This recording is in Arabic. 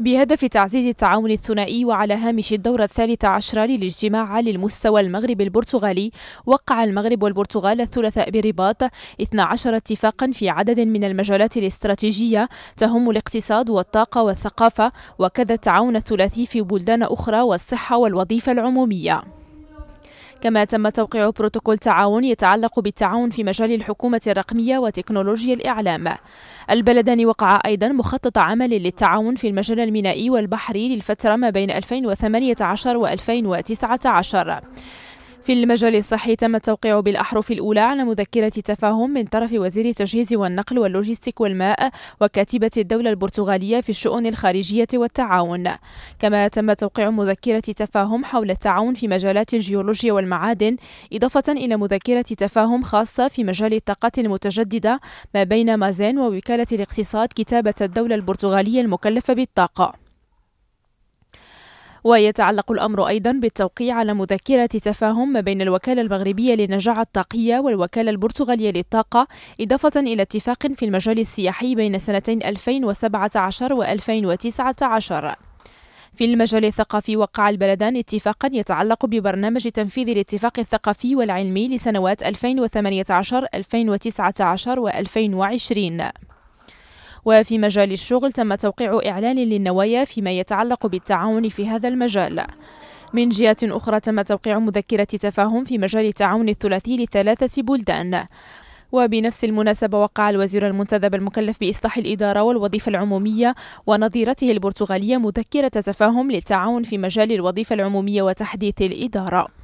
بهدف تعزيز التعاون الثنائي وعلى هامش الدورة الثالثة عشرة للاجتماع على المستوى المغرب البرتغالي وقع المغرب والبرتغال الثلاثاء برباط 12 اتفاقا في عدد من المجالات الاستراتيجية تهم الاقتصاد والطاقة والثقافة وكذا التعاون الثلاثي في بلدان أخرى والصحة والوظيفة العمومية كما تم توقيع بروتوكول تعاون يتعلق بالتعاون في مجال الحكومة الرقمية وتكنولوجيا الإعلام البلدان وقعا أيضا مخطط عمل للتعاون في المجال المينائي والبحري للفترة ما بين 2018 و 2019 في المجال الصحي تم التوقيع بالأحرف الأولى على مذكرة تفاهم من طرف وزير التجهيز والنقل واللوجستيك والماء وكاتبة الدولة البرتغالية في الشؤون الخارجية والتعاون كما تم توقيع مذكرة تفاهم حول التعاون في مجالات الجيولوجيا والمعادن إضافة إلى مذكرة تفاهم خاصة في مجال الطاقات المتجددة ما بين مازين ووكالة الاقتصاد كتابة الدولة البرتغالية المكلفة بالطاقة ويتعلق الأمر أيضا بالتوقيع على مذكرة تفاهم ما بين الوكالة المغربية للنجاعة الطاقية والوكالة البرتغالية للطاقة إضافة إلى اتفاق في المجال السياحي بين سنتين 2017 و 2019 في المجال الثقافي وقع البلدان اتفاقا يتعلق ببرنامج تنفيذ الاتفاق الثقافي والعلمي لسنوات 2018 2019 و 2020 وفي مجال الشغل تم توقيع إعلان للنوايا فيما يتعلق بالتعاون في هذا المجال من جهة أخرى تم توقيع مذكرة تفاهم في مجال التعاون الثلاثي لثلاثة بلدان وبنفس المناسبة وقع الوزير المنتدب المكلف بإصلاح الإدارة والوظيفة العمومية ونظيرته البرتغالية مذكرة تفاهم للتعاون في مجال الوظيفة العمومية وتحديث الإدارة